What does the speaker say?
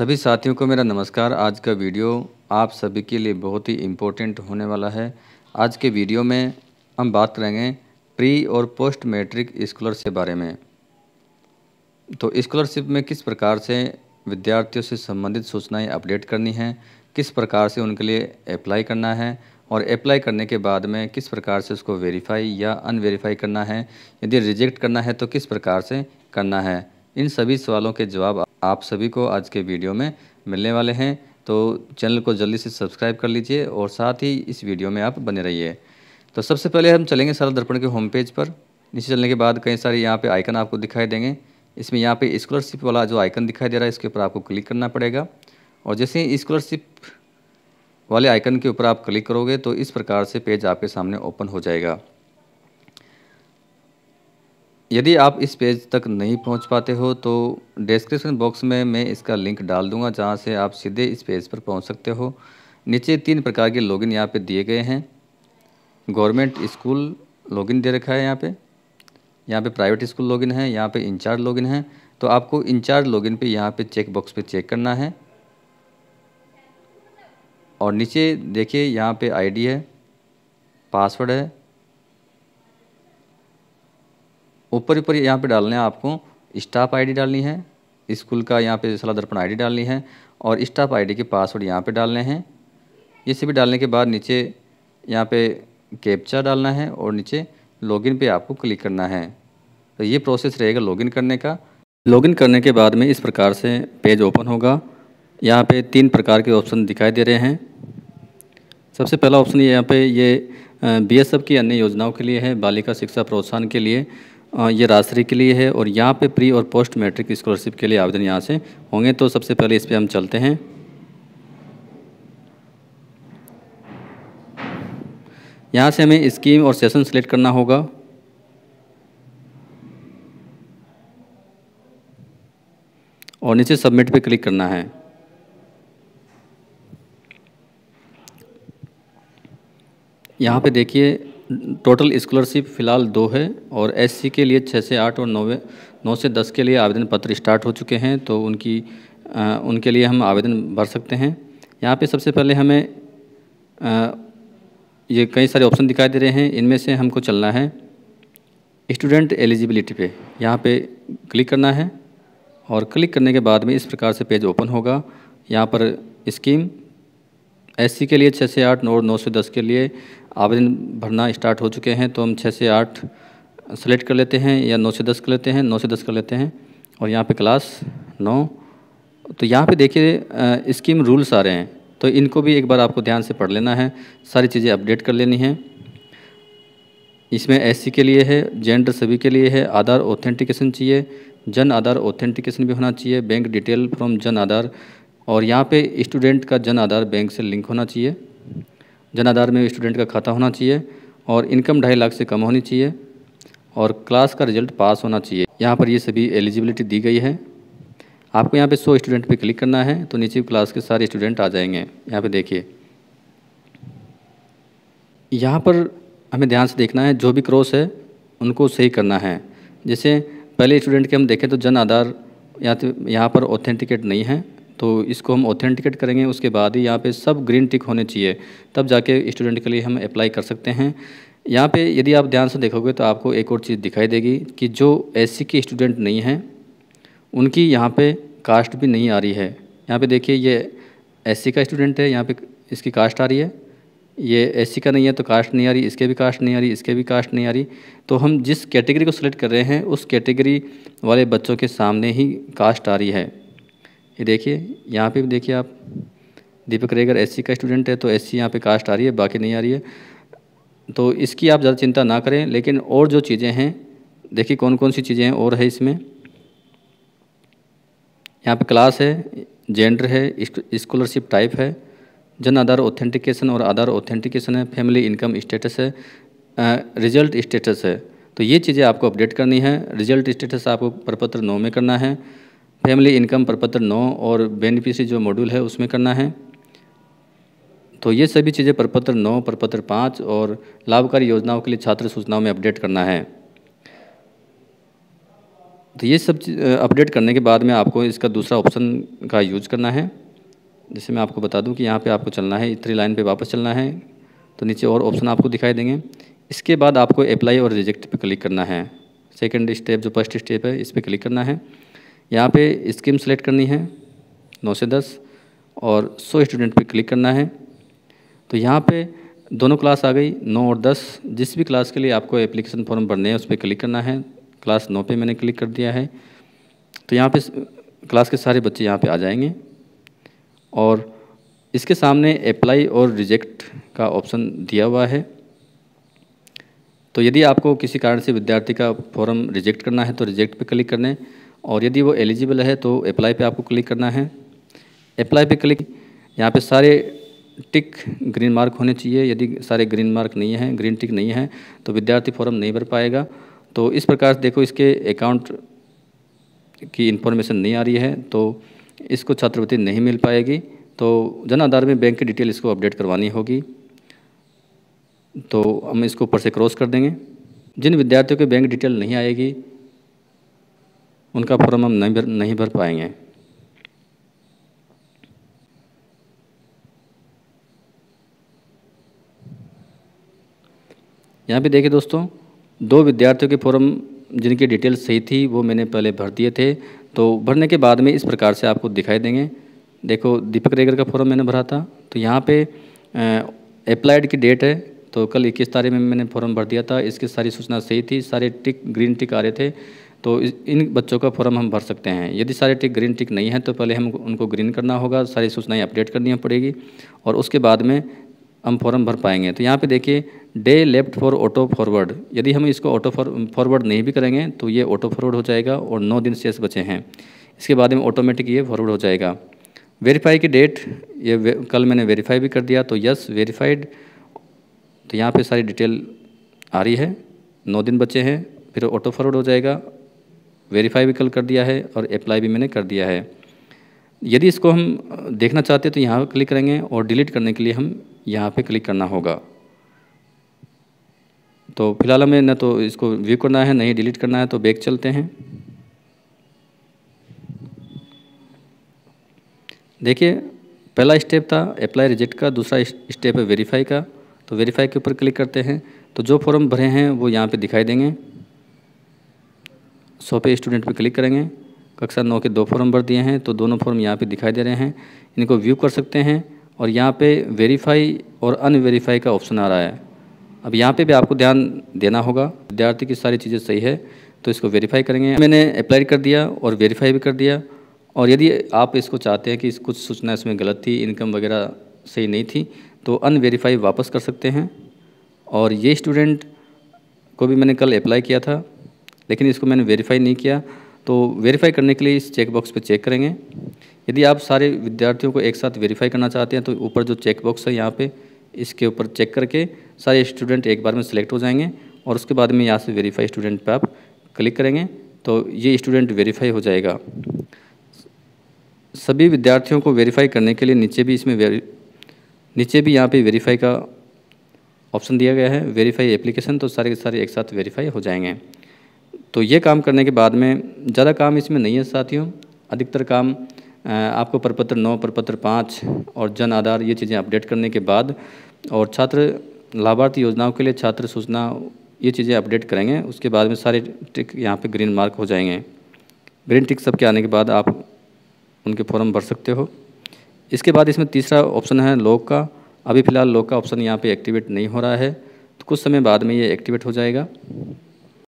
सभी साथियों को मेरा नमस्कार आज का वीडियो आप सभी के लिए बहुत ही इम्पोर्टेंट होने वाला है आज के वीडियो में हम बात करेंगे प्री और पोस्ट मैट्रिक स्कॉलरशिप बारे में तो स्कॉलरशिप में किस प्रकार से विद्यार्थियों से संबंधित सूचनाएं अपडेट करनी हैं किस प्रकार से उनके लिए अप्लाई करना है और अप्लाई करने के बाद में किस प्रकार से उसको वेरीफाई या अनवेरीफाई करना है यदि रिजेक्ट करना है तो किस प्रकार से करना है इन सभी सवालों के जवाब आप सभी को आज के वीडियो में मिलने वाले हैं तो चैनल को जल्दी से सब्सक्राइब कर लीजिए और साथ ही इस वीडियो में आप बने रहिए तो सबसे पहले हम चलेंगे सरल दर्पण के होम पेज पर नीचे चलने के बाद कई सारे यहाँ पे आइकन आपको दिखाई देंगे इसमें यहाँ पे स्कॉलरशिप वाला जो आइकन दिखाई दे रहा है इसके ऊपर आपको क्लिक करना पड़ेगा और जैसे ही स्कॉलरशिप वाले आइकन के ऊपर आप क्लिक करोगे तो इस प्रकार से पेज आपके सामने ओपन हो जाएगा यदि आप इस पेज तक नहीं पहुंच पाते हो तो डिस्क्रिप्शन बॉक्स में मैं इसका लिंक डाल दूंगा जहां से आप सीधे इस पेज पर पहुंच सकते हो नीचे तीन प्रकार के लॉगिन यहाँ पे दिए गए हैं गवर्नमेंट स्कूल लॉगिन दे रखा है यहाँ पे यहाँ पे प्राइवेट स्कूल लॉगिन है यहाँ पे इंचार्ज लॉगिन है तो आपको इंचार्ज लॉगिन पे यहाँ पर चेक बॉक्स पर चेक करना है और नीचे देखिए यहाँ पर आई है पासवर्ड है ऊपर ऊपर यहाँ पे डालना है आपको स्टाफ आईडी डालनी है स्कूल का यहाँ पे सलाह दर्पण आईडी डालनी है और स्टाफ आईडी के पासवर्ड यहाँ पे डालने हैं ये सभी डालने के बाद नीचे यहाँ पे कैप्चा डालना है और नीचे लॉगिन पे आपको क्लिक करना है तो ये प्रोसेस रहेगा लॉगिन करने का लॉगिन करने के बाद में इस प्रकार से पेज ओपन होगा यहाँ पर तीन प्रकार के ऑप्शन दिखाई दे रहे हैं सबसे पहला ऑप्शन यहाँ पर ये बी एस की अन्य योजनाओं के लिए है बालिका शिक्षा प्रोत्साहन के लिए ये राजश्री के लिए है और यहाँ पे प्री और पोस्ट मैट्रिक स्कॉलरशिप के लिए आवेदन यहाँ से होंगे तो सबसे पहले इस पर हम चलते हैं यहाँ से हमें स्कीम और सेशन सेलेक्ट करना होगा और नीचे सबमिट पे क्लिक करना है यहाँ पे देखिए टोटल स्कॉलरशिप फ़िलहाल दो है और एससी के लिए छः से आठ और नौ नौ से दस के लिए आवेदन पत्र स्टार्ट हो चुके हैं तो उनकी आ, उनके लिए हम आवेदन भर सकते हैं यहाँ पे सबसे पहले हमें आ, ये कई सारे ऑप्शन दिखाई दे रहे हैं इनमें से हमको चलना है स्टूडेंट एलिजिबिलिटी पे यहाँ पे क्लिक करना है और क्लिक करने के बाद में इस प्रकार से पेज ओपन होगा यहाँ पर स्कीम एससी के लिए छः से आठ और नौ से दस के लिए आवेदन भरना स्टार्ट हो चुके हैं तो हम छः से आठ सेलेक्ट कर लेते हैं या नौ से दस कर लेते हैं नौ से दस कर लेते हैं और यहाँ पे क्लास नौ तो यहाँ पे देखिए स्कीम रूल्स आ रहे हैं तो इनको भी एक बार आपको ध्यान से पढ़ लेना है सारी चीज़ें अपडेट कर लेनी है इसमें एस के लिए है जेंडर सभी के लिए है आधार ऑथेंटिकेशन चाहिए जन आधार ऑथेंटिकेशन भी होना चाहिए बैंक डिटेल फ्रॉम जन आधार और यहाँ पे स्टूडेंट का जन आधार बैंक से लिंक होना चाहिए जन आधार में स्टूडेंट का खाता होना चाहिए और इनकम ढाई लाख से कम होनी चाहिए और क्लास का रिजल्ट पास होना चाहिए यहाँ पर ये सभी एलिजिबिलिटी दी गई है आपको यहाँ पे सौ स्टूडेंट पे क्लिक करना है तो नीचे क्लास के सारे स्टूडेंट आ जाएंगे यहाँ पे देखिए यहाँ पर हमें ध्यान से देखना है जो भी क्रॉस है उनको सही करना है जैसे पहले स्टूडेंट के हम देखें तो जन आधार यहाँ तो यहाँ पर ऑथेंटिकेट नहीं है तो इसको हम ऑथेंटिकेट करेंगे उसके बाद ही यहाँ पे सब ग्रीन टिक होने चाहिए तब जाके स्टूडेंट के लिए हम अप्लाई कर सकते हैं यहाँ पे यदि आप ध्यान से देखोगे तो आपको एक और चीज़ दिखाई देगी कि जो एस के स्टूडेंट नहीं हैं उनकी यहाँ पे कास्ट भी नहीं आ रही है यहाँ पे देखिए ये एस का स्टूडेंट है यहाँ पर इसकी कास्ट आ रही है ये एस का नहीं है तो कास्ट नहीं आ रही इसके भी कास्ट नहीं आ रही इसके भी कास्ट नहीं आ रही तो हम जिस कैटेगरी को सिलेक्ट कर रहे हैं उस कैटेगरी वाले बच्चों के सामने ही कास्ट आ रही है ये देखिए यहाँ पे भी देखिए आप दीपक रेगर एससी का स्टूडेंट है तो एससी यहाँ पर कास्ट आ रही है बाकी नहीं आ रही है तो इसकी आप ज़्यादा चिंता ना करें लेकिन और जो चीज़ें हैं देखिए कौन कौन सी चीज़ें हैं और है इसमें यहाँ पे क्लास है जेंडर है स्कॉलरशिप टाइप है जन आधार ऑथेंटिकेशन और आधार ऑथेंटिकेशन है फैमिली इनकम स्टेटस है रिजल्ट स्टेटस है तो ये चीज़ें आपको अपडेट करनी है रिजल्ट स्टेटस आपको प्रपत्र नौ में करना है फैमिली इनकम प्रपत्र नौ और बेनिफिशरी जो मॉड्यूल है उसमें करना है तो ये सभी चीज़ें प्रपत्र नौ प्रपत्र पाँच और लाभकारी योजनाओं के लिए छात्र सूचनाओं में अपडेट करना है तो ये सब अपडेट करने के बाद में आपको इसका दूसरा ऑप्शन का यूज करना है जैसे मैं आपको बता दूं कि यहाँ पे आपको चलना है इतनी लाइन पे वापस चलना है तो नीचे और ऑप्शन आपको दिखाई देंगे इसके बाद आपको अप्लाई और रिजेक्ट पे क्लिक करना है सेकंड स्टेप जो फर्स्ट स्टेप है इस पर क्लिक करना है यहाँ पे स्कीम सेलेक्ट करनी है नौ से दस और सौ स्टूडेंट पे क्लिक करना है तो यहाँ पे दोनों क्लास आ गई नौ और दस जिस भी क्लास के लिए आपको एप्लीकेशन फॉर्म भरने हैं उस पर क्लिक करना है क्लास नौ पे मैंने क्लिक कर दिया है तो यहाँ पे क्लास के सारे बच्चे यहाँ पे आ जाएंगे और इसके सामने अप्लाई और रिजेक्ट का ऑप्शन दिया हुआ है तो यदि आपको किसी कारण से विद्यार्थी का फॉर्म रिजेक्ट करना है तो रिजेक्ट पर क्लिक करने और यदि वो एलिजिबल है तो अप्लाई पे आपको क्लिक करना है अप्लाई पे क्लिक यहाँ पे सारे टिक ग्रीन मार्क होने चाहिए यदि सारे ग्रीन मार्क नहीं हैं ग्रीन टिक नहीं है तो विद्यार्थी फॉर्म नहीं भर पाएगा तो इस प्रकार से देखो इसके अकाउंट की इन्फॉर्मेशन नहीं आ रही है तो इसको छात्रवृत्ति नहीं मिल पाएगी तो जन आधार में बैंक की डिटेल इसको अपडेट करवानी होगी तो हम इसको ऊपर से क्रॉस कर देंगे जिन विद्यार्थियों के बैंक डिटेल नहीं आएगी उनका फॉर्म हम नहीं भर नहीं भर पाएंगे यहाँ पे देखिए दोस्तों दो विद्यार्थियों के फॉर्म जिनकी डिटेल सही थी वो मैंने पहले भर दिए थे तो भरने के बाद में इस प्रकार से आपको दिखाई देंगे देखो दीपक रेगर का फॉर्म मैंने भरा था तो यहाँ पे अप्लाइड की डेट है तो कल इक्कीस तारीख में मैंने फॉर्म भर दिया था इसकी सारी सूचना सही थी सारे टिक ग्रीन टिक आ रहे थे तो इन बच्चों का फॉर्म हम भर सकते हैं यदि सारे टिक ग्रीन टिक नहीं है तो पहले हम उनको ग्रीन करना होगा सारी सूचनाएँ अपडेट करनी पड़ेगी और उसके बाद में हम फॉर्म भर पाएंगे तो यहाँ पे देखिए day left for auto forward यदि हम इसको ऑटो फॉरवर्ड नहीं भी करेंगे तो ये ऑटो फॉरवर्ड हो जाएगा और नौ दिन शेष बचे हैं इसके बाद में ऑटोमेटिक ये फॉरवर्ड हो जाएगा वेरीफाई की डेट ये कल मैंने वेरीफाई भी कर दिया तो यस वेरीफाइड तो यहाँ पर सारी डिटेल आ रही है नौ दिन बचे हैं फिर ऑटो फॉरवर्ड हो जाएगा वेरीफाई भी कल कर दिया है और अप्लाई भी मैंने कर दिया है यदि इसको हम देखना चाहते हैं तो यहाँ पर क्लिक करेंगे और डिलीट करने के लिए हम यहाँ पे क्लिक करना होगा तो फिलहाल हमें न तो इसको व्यू करना है नहीं डिलीट करना है तो बैक चलते हैं देखिए पहला स्टेप था अप्लाई रिजेक्ट का दूसरा स्टेप है वेरीफाई का तो वेरीफाई के ऊपर क्लिक करते हैं तो जो फॉर्म भरे हैं वो यहाँ पे दिखाई देंगे सौ पे स्टूडेंट पे क्लिक करेंगे कक्षा नौ के दो फॉर्म भर दिए हैं तो दोनों फॉर्म यहाँ पे दिखाई दे रहे हैं इनको व्यू कर सकते हैं और यहाँ पे वेरीफाई और अनवेरीफाई का ऑप्शन आ रहा है अब यहाँ पे भी आपको ध्यान देना होगा विद्यार्थी की सारी चीज़ें सही है तो इसको वेरीफाई करेंगे मैंने अप्लाई कर दिया और वेरीफाई भी कर दिया और यदि आप इसको चाहते हैं कि कुछ सूचना इसमें गलत थी इनकम वगैरह सही नहीं थी तो अनवेरीफाई वापस कर सकते हैं और ये स्टूडेंट को भी मैंने कल अप्लाई किया था लेकिन इसको मैंने वेरीफाई नहीं किया तो वेरीफाई करने के लिए इस चेकबॉक्स पर चेक करेंगे यदि आप सारे विद्यार्थियों को एक साथ वेरीफाई करना चाहते हैं तो ऊपर जो चेकबॉक्स है यहाँ पे इसके ऊपर चेक करके सारे स्टूडेंट एक बार में सिलेक्ट हो जाएंगे और उसके बाद में यहाँ से वेरीफाई स्टूडेंट पर आप क्लिक करेंगे तो ये स्टूडेंट वेरीफाई हो जाएगा सभी विद्यार्थियों को वेरीफाई करने के लिए नीचे भी इसमें नीचे भी यहाँ पे वेरीफाई का ऑप्शन दिया गया है वेरीफाई एप्लीकेशन तो सारे के सारे एक साथ वेरीफाई हो जाएंगे तो ये काम करने के बाद में ज़्यादा काम इसमें नहीं है साथियों अधिकतर काम आपको प्रपत्र नौ प्रपत्र पाँच और जन आधार ये चीज़ें अपडेट करने के बाद और छात्र लाभार्थी योजनाओं के लिए छात्र सूचना ये चीज़ें अपडेट करेंगे उसके बाद में सारे टिक यहाँ पे ग्रीन मार्क हो जाएंगे ग्रीन टिक सब के आने के बाद आप उनके फॉर्म भर सकते हो इसके बाद इसमें तीसरा ऑप्शन है लोक का अभी फ़िलहाल लोक का ऑप्शन यहाँ पे एक्टिवेट नहीं हो रहा है तो कुछ समय बाद में ये एक्टिवेट हो जाएगा